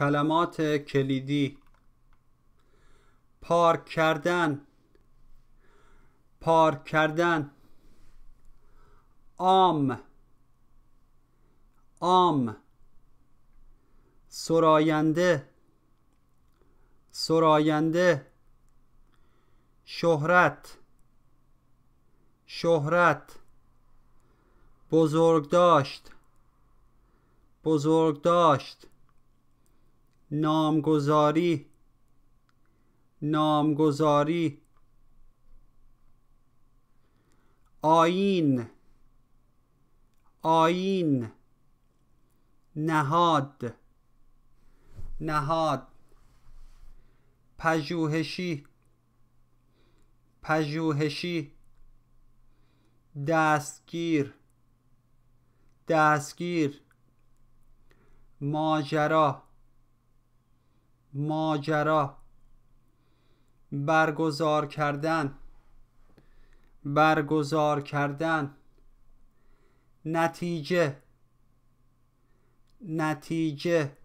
کلمات کلیدی پارک کردن پارک کردن آم آم سراینده سراینده شهرت شهرت بزرگ داشت بزرگ داشت نامگذاری نامگذاری آین آین نهاد نهاد پژوهشی پژوهشی دستگیر دستگیر ماجرا ماجرا برگزار کردن برگزار کردن نتیجه نتیجه